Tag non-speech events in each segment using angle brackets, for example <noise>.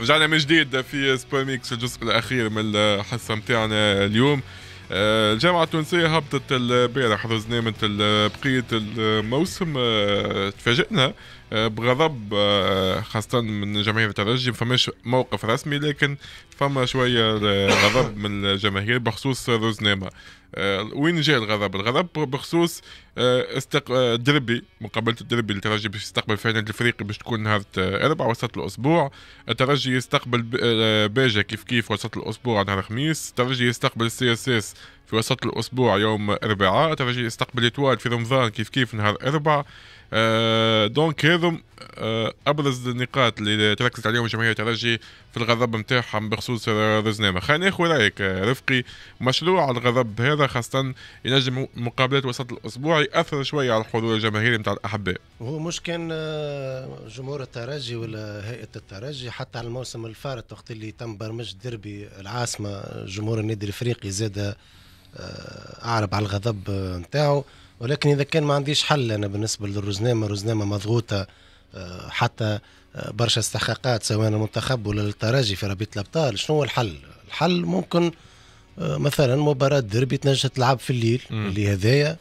رجعنا من جديد في سبور ميكس الجزء الاخير من الحصه نتاعنا اليوم آه، الجامعة التونسية هبطت البارح حضرنا من بقية الموسم آه، تفاجئنا آه، بغضب آه، خاصة من جماهير الترجي فماش موقف رسمي لكن فما شوية آه، غضب <coughs> من الجماهير بخصوص روزنامة وين جاء الغضب؟ الغضب بخصوص استق... دربي مقابلة الدربي الترجي باش يستقبل فيها نادي الافريقي باش تكون نهار اربعة وسط الاسبوع الترجي يستقبل باجة كيف كيف وسط الاسبوع نهار الخميس الترجي يستقبل السي اس اس في وسط الأسبوع يوم أربعاء ترجي استقبل إتوال في رمضان كيف كيف نهار أربعاء آه دونك هذم آه ابرز النقاط اللي تركزت عليهم جماهير الترجي في الغضب نتاعهم بخصوص رزنامة خلينا ناخذ رايك آه، رفقي مشروع الغضب هذا خاصه ينجم مقابلات وسط الاسبوع ياثر شويه على الحضور الجماهيري نتاع الاحباء هو مش كان آه، جمهور الترجي ولا هيئه الترجي حتى على الموسم الفارط وقت اللي تم برمجه ديربي العاصمه جمهور النادي الافريقي زاد آه، اعرب على الغضب نتاعو ولكن اذا كان ما عنديش حل انا بالنسبه للرزنامه رزنامه مضغوطه آه، حتى آه، برشا استحقاقات سواء المنتخب ولا الترجي في رابطه الابطال شنو هو الحل؟ الحل ممكن مثلا مباراه ديربي تنجم تلعب في الليل اللي هذايا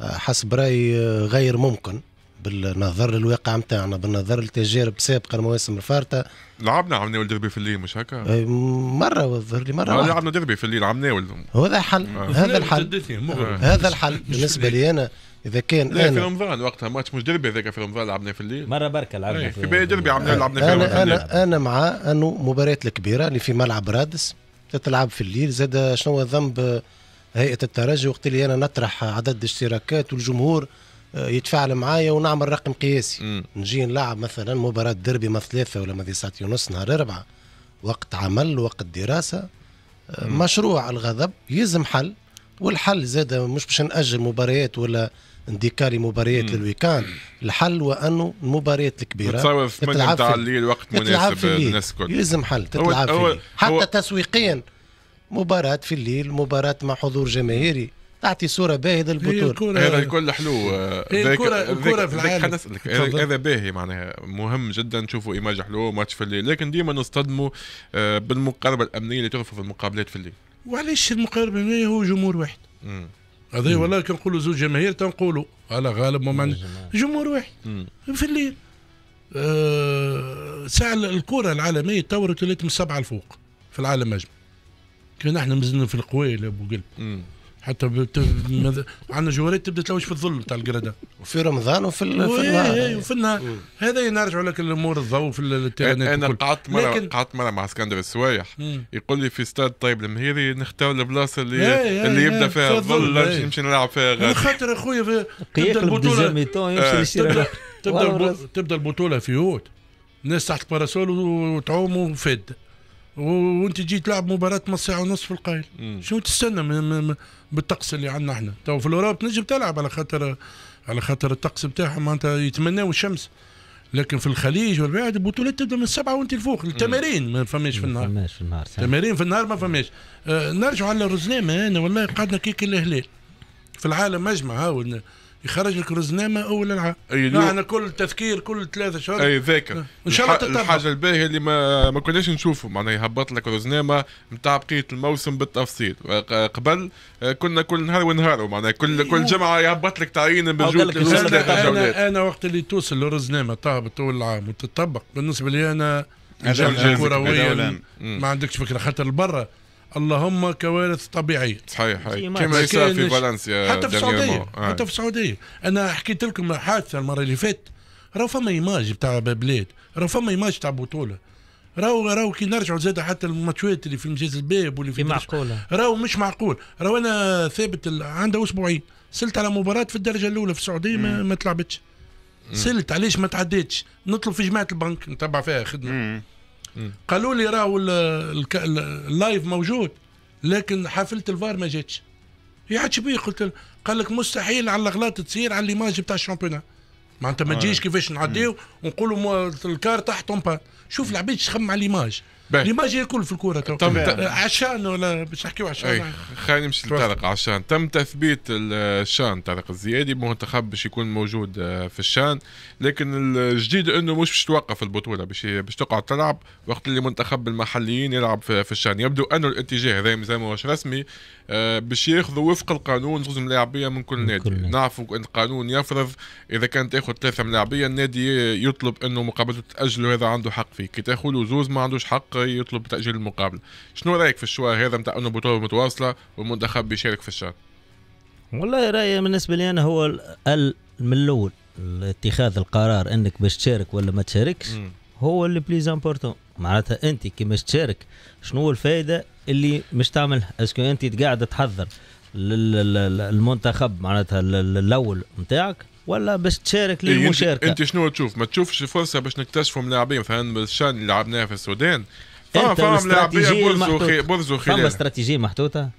حسب رايي غير ممكن بالنظر للواقع نتاعنا بالنظر لتجارب سابقه المواسم الفارطه لعبنا عم ناول ديربي في الليل مش هكا؟ إيه، مره وظهر لي مره لعبنا ديربي في الليل عم ناول هذا حل هذا الحل آه. آه. هذا الحل بالنسبه لي انا اذا كان لا أنا في رمضان وقتها ماتش مش دربي هذاك في رمضان لعبنا في الليل مره بركه لعبنا إيه، في, في دربي ديربي عملنا لعبنا في انا في الليل. انا انا مع انه مباريات الكبيره اللي في ملعب رادس تتلعب في الليل زاد شنو ذنب هيئه الترجي وقت اللي انا نطرح عدد اشتراكات والجمهور آه، يتفاعل معايا ونعمل رقم قياسي مم. نجي نلعب مثلا مباراة دربي ما ثلاثة ولا ما ساعتي ونص نهار أربعة وقت عمل وقت دراسة آه، مم. مشروع الغضب يلزم حل والحل زاد مش باش نأجل مباريات ولا انديكالي مباريات للويكاند الحل وانه المباريات الكبيره تتلعب في الليل وقت مناسب للناس الكل يلزم حل تتلعب في الليل حتى تسويقيا مباراه في الليل مباراه مع حضور جماهيري اعطي صوره باهيه للبطوله هذا الكل حلو الكره الكره في العالم هذا باهي معناها مهم جدا نشوفوا ايماج حلو ماتش في الليل لكن ديما نصطدموا آه، بالمقاربه الامنيه اللي في المقابلات في الليل وعلاش المقاربه الامنيه هو جمهور واحد هذا والله كي نقولوا زوج جماهير تنقولوا على غالب ومن جمهور واحد في الليل أه ساعة الكرة العالمية تطورت ولات من سبعة لفوق في العالم أجمع كان احنا مازلنا في القوايل قلب وقلب حتى بت... عندنا جوارات تبدا تلوش في الظل تاع القرده وفي رمضان وفي, ال... في النهار وفي النهار هذا نرجعوا لك الامور الضوء في التيرانات انا قعدت مره لكن... قعدت مره مع اسكندر السوايح يقول لي في استاد طيب المهيري نختار البلاصه اللي هي اللي يبدا فيها الظل نمشي نلعب فيها غادي خاطر اخويا في... <laughs> تبدا البطوله يمشي آه، تبدا تبدا البطوله في يوت الناس تحت الباراسول وتعوم وفد وانت تجي تلعب مباراه نص ساعه ونص في القايل شنو تستنى بالطقس اللي عندنا احنا تو في الاوروب تنجم تلعب على خاطر على خاطر الطقس بتاعهم معناتها يتمناو الشمس لكن في الخليج والبعد البطولات تبدا من السبعه وانت الفوق التمارين ما فماش في النهار ما فماش في النهار تمارين في النهار ما فماش آه نرجع على الرزنامه انا والله قعدنا كيك الهلال في العالم مجمع ها يخرج لك رزنامه اول العام معنا كل تذكير كل ثلاثة شهور اي ذاكر ان شاء الله تتبع الحاجه الباهيه اللي ما ما كناش نشوفه معناها يهبط لك رزنامه نتاع بقيه الموسم بالتفصيل أه، قبل أه، كنا كل نهار ونهار معناها كل أيوه. كل جمعه يهبط لك تعيين بجوج انا انا وقت اللي توصل الرزنامه تهبط اول العام وتطبق بالنسبه لي انا كرويا ما عندكش فكره خاطر برا اللهم كوارث طبيعيه صحيح كما يصير في فالنسيا حتى في السعوديه آه. حتى في السعوديه انا حكيت لكم حادثه المره اللي فاتت راهو فما ايماج بتاع بلاد راهو فما ايماج تاع بطوله راهو راهو كي نرجعوا زاد حتى الماتشات اللي في مجاز الباب واللي في معقوله راهو مش معقول راهو انا ثابت عنده اسبوعين سلت على مباراه في الدرجه الاولى في السعوديه ما, ما تلعبتش سلت علاش ما تعديتش نطلب في جماعه البنك نتبع فيها خدمه مم. قالوا لي راهو اللايف موجود لكن حفله الفار ما جاتش يعادش بيه قلت قال لك مستحيل على الاغلاط تصير على ليماج بتاع الشامبيونان معناتها ما آه. تجيش كيفاش نعديو ونقولوا الكار تحت با شوف العبيد تخمم على ليماج جاي الكل في الكوره تو تم عشان ولا باش نحكيو عشان خلينا نمشي لطارق عشان تم تثبيت الشان طارق الزيادي منتخب باش يكون موجود في الشان لكن الجديد انه مش باش توقف البطوله باش باش تقعد تلعب وقت اللي منتخب المحليين يلعب في الشان يبدو انه الاتجاه هذا مازال ماهوش رسمي باش ياخذوا وفق القانون زوج ملاعبيه من كل نادي نعرفوا ان القانون يفرض اذا كان تاخذ ثلاثه ملاعبيه النادي يطلب انه مقابلته تاجله هذا عنده حق فيه كي تاخذ زوز ما عندوش حق يطلب تأجيل المقابلة شنو رأيك في الشوار هذا نتاع أنه بطولة متواصلة والمنتخب بيشارك في الشهر والله رأيي بالنسبة لي أنا هو من الأول اتخاذ القرار أنك باش تشارك ولا ما تشاركش م. هو اللي بليز امبورتون معناتها انت كي مش تشارك شنو الفائده اللي مش تعملها اسكو انت قاعد تحضر للمنتخب معناتها الاول نتاعك ولا باش تشارك إيه، للمشاركه انت شنو تشوف ما تشوفش فرصه باش نكتشفوا ملاعبين مثلا الشان اللي لعبناه في السودان فما فما ملاعبين برزوا برزوا خلال فما استراتيجيه محطوطه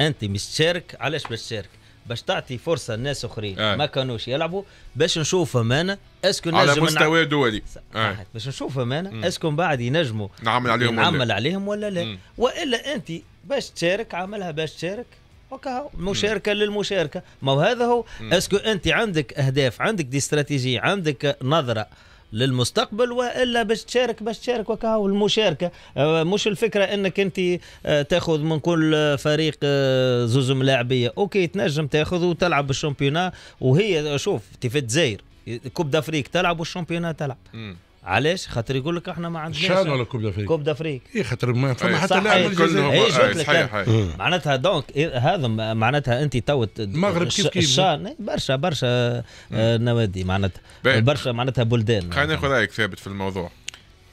انت مش تشارك علاش باش تشارك باش تعطي فرصه لناس اخرين آه. ما كانوش يلعبوا باش نشوفهم انا اسكو على مستوى نع... دولي آه. آه. باش نشوفهم انا اسكو بعد ينجموا نعمل عليهم نعمل ولا. عليهم ولا لا مم. والا انت باش تشارك عملها باش تشارك مشاركه للمشاركه ما هو هذا هو اسكو انت عندك اهداف عندك دي استراتيجيه عندك نظره للمستقبل والا باش تشارك باش تشارك وكهو المشاركه آه، مش الفكره انك انت آه، تاخذ من كل فريق آه، زوز ملاعبيه اوكي تنجم تاخذ وتلعب بالشامبيونات وهي شوف في الجزائر كوب دافريك تلعب والشامبيونات تلعب علاش خاطر يقول لك احنا ما عندناش شان ولا كوب دافريك كوب دافريك اي خاطر ما فما إيه، حتى لاعب كلهم إيه، اي إيه، معناتها دونك هذا معناتها انت تو المغرب كيف كيف الشان برشا برشا آه، نوادي معناتها برشا معناتها بلدان خلينا ناخذ رايك ثابت في الموضوع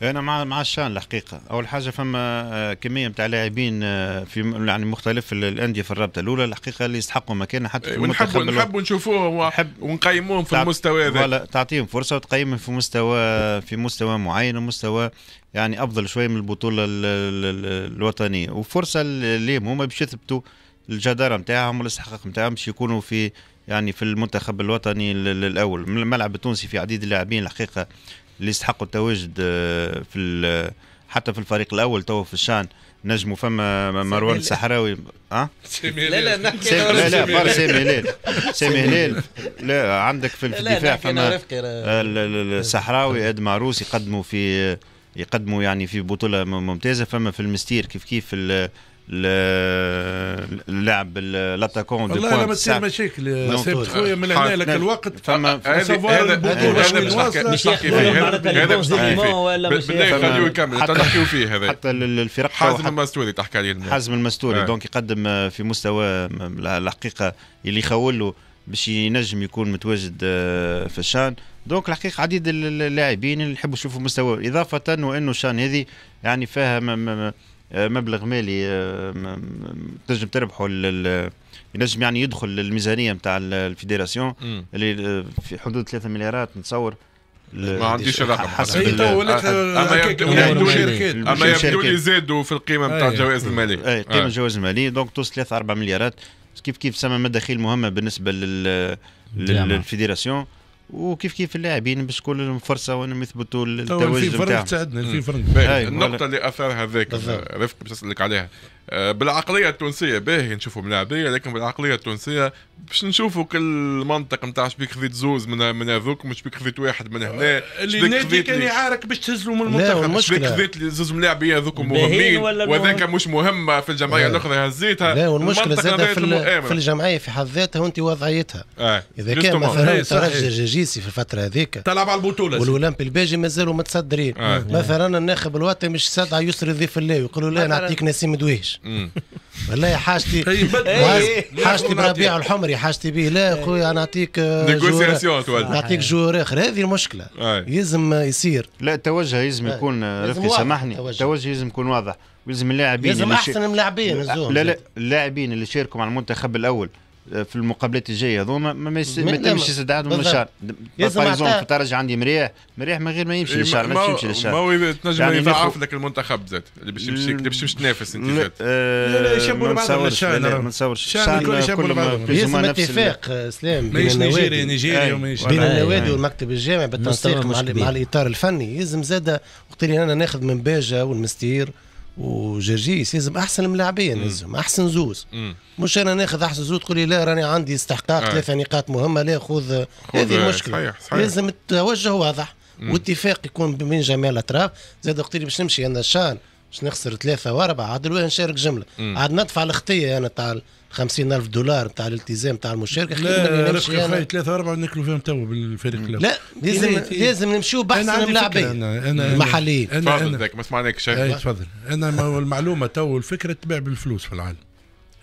انا مع مع الشان الحقيقه اول حاجه فما آه، كميه نتاع لاعبين آه، في يعني مختلف الانديه في الرابطه الاولى الحقيقه اللي يستحقوا مكان حتى في إيه، ونحبوا نحبوا نشوفوهم ونقيموهم في المستوى هذا ولا تعطيهم فرصه وتقيمهم في مستوى في مستوى معين ومستوى يعني افضل شويه من البطوله الوطنيه وفرصه ليهم هما باش يثبتوا الجدارة نتاعهم والاستحقاق نتاعهم باش يكونوا في يعني في المنتخب الوطني الاول الملعب التونسي في عديد اللاعبين الحقيقه اللي يستحقوا التواجد آه، في حتى في الفريق الاول تو في الشان نجموا فما مروان الصحراوي اه سامي لا لا نحكي لا لا بار سامي هلال سامي هلال لا عندك في الدفاع فما الصحراوي اد معروس يقدموا في يقدموا يعني في بطوله ممتازه فما في المستير كيف كيف اللاعب لاتاكون دو والله ما تصير مشاكل سيبت euh, خويا من هنا لك الوقت فما آه، البطوله مش نحكي فيه مش خليه يكمل نحكيو فيه هذا حتى الفرق حازم المستوري تحكي عليه حازم المستوري دونك آه. يقدم في مستوى الحقيقه اللي يخول له باش ينجم يكون متواجد آه، في الشان دونك الحقيقه عديد اللاعبين اللي يحبوا يشوفوا مستوى اضافه وانه شان هذه يعني فيها آه، مبلغ مالي آه، تنجم تربحه ينجم يعني يدخل للميزانيه نتاع الفيدراسيون اللي آه، في حدود 3 مليارات نتصور ما عنديش الرقم حسب إيه، اما يبدو اما يبدو لي زادوا في القيمه نتاع أيوة. الجوائز الماليه اي قيمه الجوائز الماليه دونك توصل 3 4 مليارات كيف كيف سما مداخيل مهمه بالنسبه لل للفيدراسيون وكيف كيف اللاعبين باش تكون لهم فرصه وانهم يثبتوا التواجد نتاعهم. في فرق ساعدنا في إيه، فرق النقطه اللي اثرها ذاك رفق باش عليها آه، بالعقليه التونسيه باهي نشوفوا ملاعبيه لكن بالعقليه التونسيه باش نشوفوا كل منطقه نتاع شبيك خذيت زوز من من هذوك مش بيك خذيت واحد من هنا آه، اللي نادي كان يعارك باش تهزلوا من مش شبيك خذيت زوز ملاعبيه هذوك مهمين وذاك مش مهمه في الجمعيه الاخرى هزيتها لا والمشكله زاد في, في الجمعيه في حد ذاتها وانت وضعيتها آه. اذا كان مثلا ترجى جيسي في الفتره هذيك تلعب على البطوله والاولمبي الباجي مازالوا متصدرين آه. مثلا الناخب الوطني مش صدع يسري ضيف الله يقولوا لا نعطيك نسيم دويش والله حاجتي <laughs> حاجتي بربيع الحمري حاجتي به لا خويا آه، نعطيك نعطيك جور اخر هذه المشكله يلزم يصير لا التوجه يلزم يكون رفقي سامحني التوجه يلزم يكون واضح ويلزم اللاعبين يلزم احسن اللاعبين لا لا اللاعبين اللي شاركوا مع المنتخب الاول في المقابلات الجايه هذوما ما يتمش يستدعى من الشهر باريزون فرج عندي مريح مريح من غير ما يمشي إيه، للشهر ما يمشي للشهر ما هو تنجم يعني يضعف لك المنتخب زاد اللي باش يمشي اللي باش تنافس انت آه، لا لا يشبوا لبعضهم من الشهر ما نصورش الشهر يشبوا بعضهم يلزم اتفاق اسلام ماهيش نيجيريا نيجيريا وماهيش بين النوادي والمكتب الجامعي بالتنسيق مع الاطار الفني يلزم زاد وقت اللي انا ناخذ من باجه والمستير وجرجيس لازم احسن ملاعبيه نهزهم احسن زوز مم. مش انا ناخذ احسن زوز تقول لي لا راني عندي استحقاق آه. ثلاثه نقاط مهمه لا خذ هذه آه، المشكله صحيح صحيح. لازم التوجه واضح واتفاق يكون بين جميع الاطراف زاد وقت اللي باش نمشي انا الشان باش نخسر ثلاثه واربعه عاد نشارك جمله عاد ندفع الخطيه انا تاع 50 ألف دولار تاع الالتزام تاع المشاركة لا نمشي أنا... ثلاثة أربعة ناكلوا فيهم توا بالفريق لا لازم لازم نمشيو بحث اللاعبين المحليين تفضل أنا ما سمعناك شيء تفضل أنا المعلومة تو الفكرة تباع بالفلوس في العالم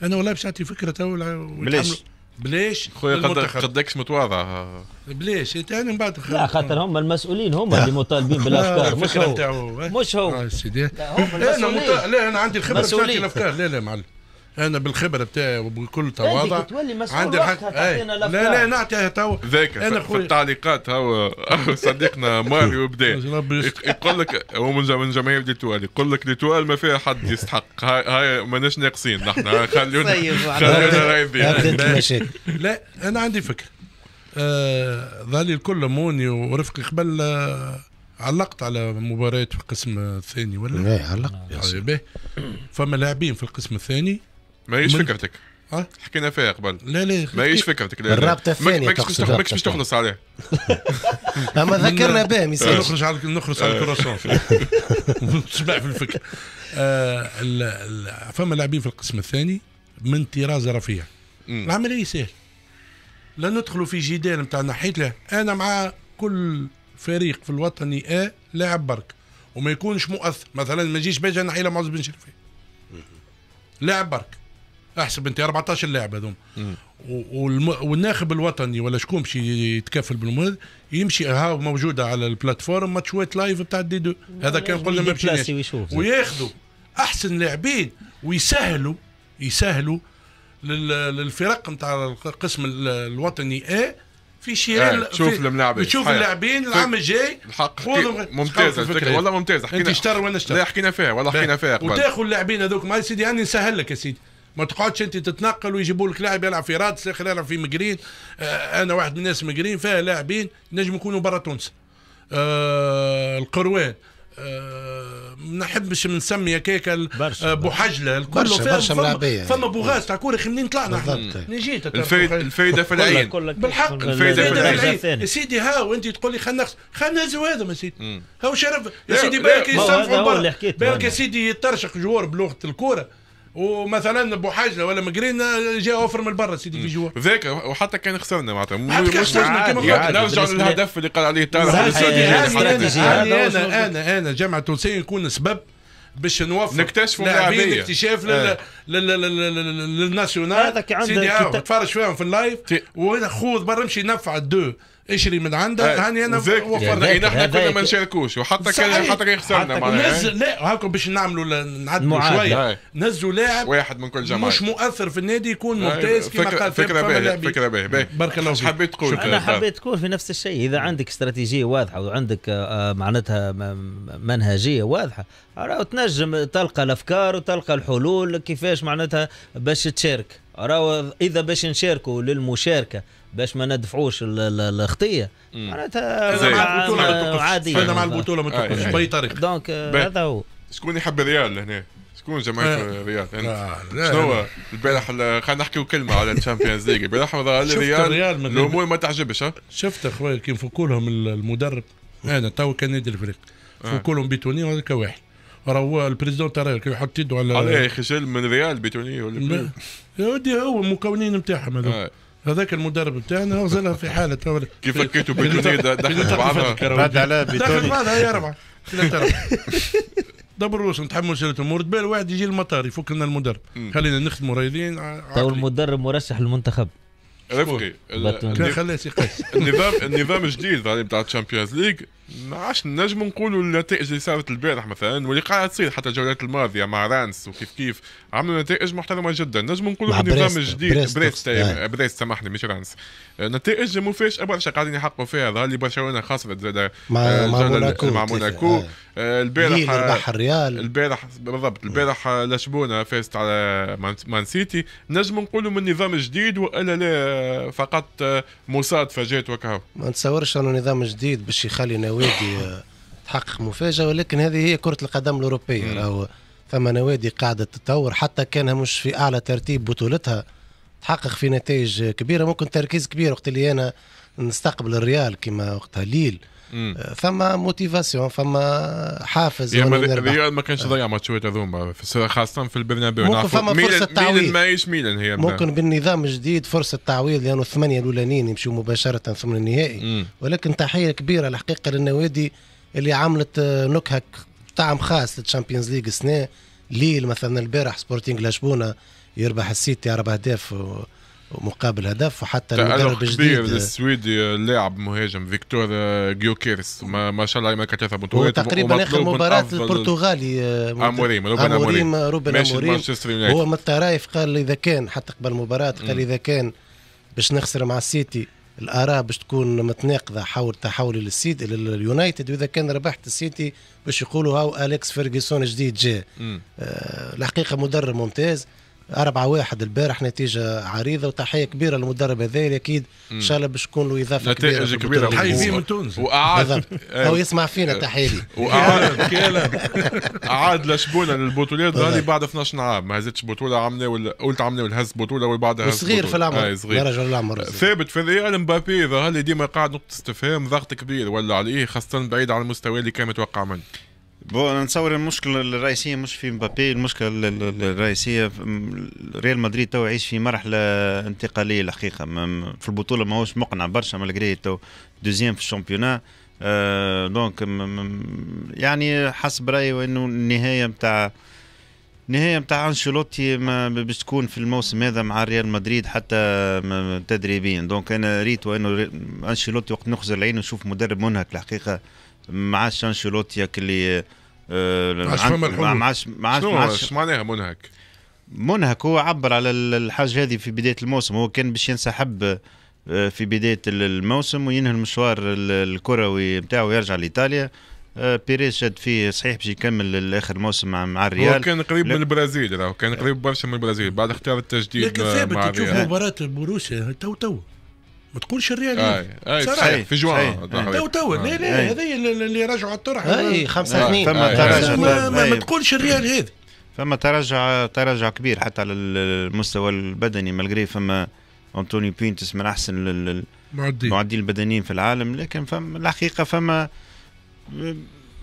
أنا والله باش نعطي فكرة تو بلاش بلاش خويا قدكش متواضع بلاش انت انا من بعد لا خاطر هم المسؤولين هم اللي مطالبين بالافكار مش هو مش هو آه، لا, لا لا انا عندي الخبره بتاعتي الافكار لا لا معلم انا بالخبره بتاعي وبكل تواضع عندي الحق ايه. لا لا نعطيها تو ذاك انا في التعليقات هو <laughs> صديقنا ماريو <laughs> بدا يقول لك هو من من جماهير ديتوال يقول لك ديتوال ما فيها حد يستحق هاي, هاي ماناش ناقصين نحن خلينا <laughs> خلينا طيب، رايضين لا انا عندي فكره آه الكل موني ورفقي قبل آه، علقت على مباريات في القسم الثاني ولا؟ ايه علقت طيب، إيه. فما لاعبين في القسم الثاني ما هيش فكرتك أه؟ حكينا فيها قبل لا لا ما هيش فكرتك لا الرابطه الثانيه ماكش باش تخلص عليه <laughs> اما ذكرنا به مثال نخرج على نخرج على <laughs> آه. الكروسون <laughs> تسمع في الفكر آه، فما لاعبين في القسم الثاني من طراز رفيع العمليه سهل لا ندخلوا في جدال نتاع نحيت له انا مع كل فريق في الوطني آه لاعب برك وما يكونش مؤثر مثلا ما يجيش باجي نحيله معز بن شرفي لاعب برك احسب انت 14 لاعب هذوما والم... والناخب الوطني ولا شكون باش يتكفل بالمهد يمشي ها موجوده على البلاتفورم ماتشوات لايف بتاع دي دو هذا كان قلنا ما وياخذوا احسن لاعبين ويسهلوا يسهلوا للفرق نتاع القسم الوطني اي في شراء آه، شوف الملاعبين شوف اللاعبين العام الجاي الحق ممتازه الفكره والله ممتازه حكينا انت اشتر اشتر لا حكينا فيها والله حكينا فيها وتاخذ اللاعبين هذوك ما سيدي انا نسهل لك يا سيدي ما تقعدش انت تتنقل ويجيبوا لك لاعب يلعب في رادس يلعب في, مقرين آه انا واحد من الناس مقرين فيها لاعبين نجم يكونوا برا تونس آه القروان أه ما نحبش نسمي هكاك آه، بو حجله الكل فما فما بوغاز تاع كوره منين طلعنا نجيت الفايده في العين بالحق الفايده في العين سيدي هاو انت تقول لي خلينا نخسر خلينا نهزوا هذا يا سيدي هاو شرف يا سيدي بالك يستنفعوا بالك يا سيدي يطرشق جوار بلغه الكوره ومثلا بوحاجله ولا مقرين آه، جاء اوفر من برا سيدي في جوا ذاك وحتى كان خسرنا معناتها مش لازم نرجع للهدف اللي قال عليه طارق انا انا انا جامعه تونسيه نكون سبب باش نوفر نكتشفوا لاعبين اكتشاف إيه. للناسيونال سيدي تفرج فيهم في اللايف وخذ برا امشي نفع الدو اشري من عندك هاني انا وفرنا نحن يعني إيه، كنا ما إيه. نشاركوش وحتى كان حتى كان يخسرنا معناها نزل لا هاكم باش نعملوا نعدلوا شويه نزلوا لاعب واحد من كل جماعه مش مؤثر في النادي يكون ممتاز كما قال فكره باهيه فكره باهيه بارك الله فيك حبيت تقول انا حبيت تقول في نفس الشيء اذا عندك استراتيجيه واضحه وعندك آه، آه، معناتها منهجيه واضحه تنجم تلقى الافكار وتلقى الحلول كيفاش معناتها باش تشارك راهو اذا باش نشاركوا للمشاركه باش ما ندفعوش الخطيه معناتها عاديه هذا مع يعني. البطوله ما توقفش آه. باي طريقه دونك آه، هذا هو شكون يحب الريال هنا شكون جماعه آه. الريال يعني شنو البارح خلينا نحكيو كلمه على الشامبيونز ليج البارح <laughs> الريال الامور ما تعجبش شفت اخويا كي فكوا لهم المدرب هذا تو كان نادي الفريق فكوا لهم بيتوني وهذاك واحد راهو البريزيدون تاع الريال يحط يده على على خجل من ريال بيتوني ولا يا ودي هو المكونين نتاعهم هذوك هذاك المدرب بتاعنا وزنها في حاله كيف فكيتوا بيتوني دخل بعضها بعد على دخل بعضها يا ربع دبر روسهم نتحمل سيره الامور بال واحد يجي المطار يفك لنا المدرب خلينا نخدموا رايدين تو طيب، المدرب مرشح للمنتخب رفقي خلاص النظام النظام الجديد بتاع الشامبيونز ليج ما عادش نجم نقولوا النتائج اللي صارت البارح مثلا واللي قاعده تصير حتى الجولات الماضيه مع رانس وكيف كيف عملوا نتائج محترمه جدا نجم نقولوا النظام الجديد بريست آه. بريست, سامحني مش رانس آه، نتائج مفاجئه برشا قاعدين يحققوا فيها ظهر لي برشلونه خسرت زاد آه، مع موناكو مع موناكو البارح البارح بالضبط البارح لشبونه فازت على مان سيتي نجم نقولوا من نظام جديد والا لا فقط مصادفه جات وكهو ما نتصورش انه نظام جديد باش يخلي نوادي آه، تحقق مفاجاه ولكن هذه هي كره القدم الاوروبيه راهو ثم نوادي قاعده تتطور حتى كانها مش في اعلى ترتيب بطولتها تحقق في نتائج كبيره ممكن تركيز كبير وقت اللي انا نستقبل الريال كما وقتها ليل آه، فما موتيفاسيون فما حافز الريال ما كانش ضيع ماتشات هذوما خاصه في البرنابيو ممكن فما فرصه تعويض ميلان ماهيش ميلان هي ممكن بالنظام الجديد فرصه تعويض لانه الثمانيه الاولانيين يمشوا مباشره ثم النهائي ولكن تحيه كبيره الحقيقه للنوادي اللي عملت آه، نكهه طعم خاص للتشامبيونز ليج السنه ليل مثلا البارح سبورتينغ لشبونه يربح السيتي اربع اهداف مقابل هدف وحتى المدرب الجديد السويدي اللاعب آه، مهاجم فيكتور آه، جيوكيرس ما, ما شاء الله ما مركز تاع بطولات تقريبا اخر مباراه البرتغالي آه، اموريم روبن اموريم روبن اموريم هو من الطرائف قال اذا كان حتى قبل المباراه قال اذا كان باش نخسر مع السيتي الاراء باش تكون متناقضه حول تحولي للسيد لليونايتد واذا كان ربحت السيتي باش يقولوا هاو اليكس فيرجسون جديد جاء آه الحقيقه مدرب ممتاز أربعة واحد البارح نتيجة عريضة وتحية كبيرة للمدرب هذا أكيد إن شاء الله باش تكون له إضافة كبيرة نتائج كبيرة تحية فيه من تونس وأعاد هو يسمع فينا تحية لي <laughs> وأعاد أعاد لشبونة للبطولات ظهر بعد 12 عام ما هزتش بطولة عملنا ولا قلت ولا هز بطولة هز صغير في العمر آه صغير رجل العمر ثابت في ريال مبابي ظهر لي ديما قاعد نقطة استفهام ضغط كبير ولا عليه خاصة بعيد عن المستوى اللي كان متوقع منه بون نتصور المشكله الرئيسيه مش في مبابي المشكله الرئيسيه ريال مدريد تو يعيش في مرحله انتقاليه الحقيقه في البطوله ماهوش مقنع برشا مالغري تو دوزيام في الشامبيونان أه دونك يعني حسب رايي وانه النهايه نتاع نهاية نتاع انشيلوتي ما باش تكون في الموسم هذا مع ريال مدريد حتى تدريبيا دونك انا ريت وانه انشيلوتي وقت نخزر العين ونشوف مدرب منهك الحقيقه ما عادش انشيلوتي اللي آه، ما عادش ما عادش معناها منهك منهك هو عبر على الحاجه هذه في بدايه الموسم هو كان باش ينسحب آه، في بدايه الموسم وينهي المشوار الكروي نتاعو ويرجع لايطاليا آه، بيريز شد فيه صحيح باش يكمل لاخر موسم مع, مع الريال هو كان قريب من البرازيل راه كان قريب برشا من البرازيل بعد اختيار التجديد لكن ثابت تشوف مباراه بروسيا تو تو ما تقولش الريال اي آه، اي آه، صحيح في جوان آه، تو تو لا لا هذه اللي رجعوا الطرح اي خمسة سنين فما تراجع ما طيب. تقولش الريال هذه فما تراجع تراجع كبير حتى على المستوى البدني مالغري فما انطوني بينتس من احسن المعدين البدنيين في العالم لكن فما الحقيقه فما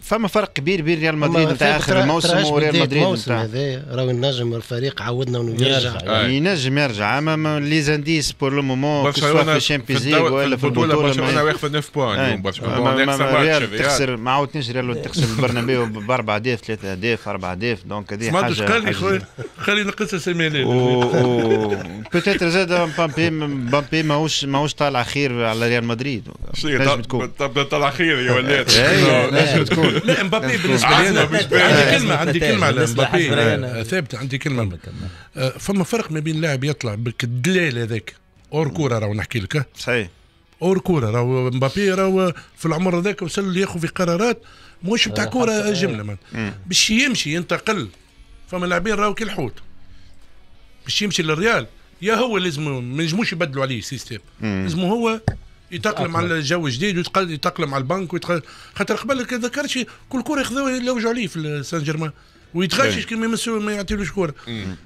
فما فرق كبير بين ريال مدريد نتاع اخر الموسم وريال مدريد نتاع هذا راهو النجم الفريق عودنا انه يرجع يعني ينجم يرجع اما لي زانديس بور لو مومون سواء في الشامبيونز ليغ ولا في البطوله برشلونه واقفه 9 بوان برشلونه تخسر ما عاودتنيش ريال تخسر البرنابيو باربع اهداف ثلاثة اهداف اربع اهداف دونك هذه حاجه خلي خلي نقص سيميلي بوتيتر زاد بامبي بامبي ماهوش ماهوش طالع خير على ريال مدريد تكون طالع خير يا ولاد إيه، نجم تكون <laughs> لا مبابي بالنسبه لي انا عندي كلمه عندي كلمه على مبابي آه، ثابت عندي كلمه آه، فما فرق ما بين لاعب يطلع بالدلال هذاك اور كوره راهو نحكي لك صحيح اور كوره راهو مبابي راهو في العمر هذاك وصل ياخذ في قرارات مش بتاع آه، كوره جمله باش يمشي ينتقل فما لاعبين راهو كي الحوت باش يمشي للريال يا هو لازم ما ينجموش يبدلوا عليه السيستم لازم هو يتاقلم على الجو الجديد ويتاقلم على البنك ويتقل... خاطر قبل ذكرت كل كره ياخذوه يلوجوا عليه في سان جيرمان ويتغشش كما يمسوا ما يعطيلوش كوره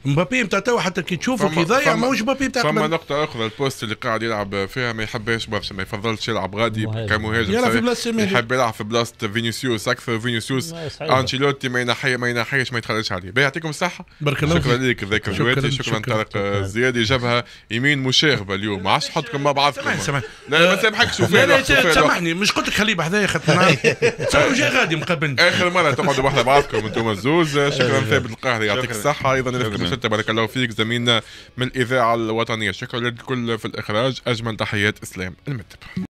مبابي نتاع توا حتى كي تشوفه كي ضيع ماهوش مبابي نتاع فما نقطة أخرى البوست اللي قاعد يلعب فيها ما يحبهاش برشا ما يفضلش يلعب غادي كمهاجم يلعب في بلاصة يحب يلعب في بلاصة فينيسيوس أكثر فينيسيوس أنشيلوتي ما ينحي ما ينحيش ما يتخلاش عليه يعطيكم الصحة بارك الله شكرا لك ذاك جواتي شكرا طارق الزيادي جابها يمين مشاغبة اليوم ما عادش نحطكم مع بعضكم لا ما آه، سامحكش لا لا سامحني مش قلت لك خليه بحذايا خاطر <laughs> جاي غادي مقابلني آخر مرة تقعدوا بحذا بعضكم أنتم الزوز عزيز شكرا ثابت القاهري يعطيك الصحه ايضا رفقه بارك الله فيك زميلنا من الاذاعه الوطنيه شكرا لكل في الاخراج اجمل تحيات اسلام المتبع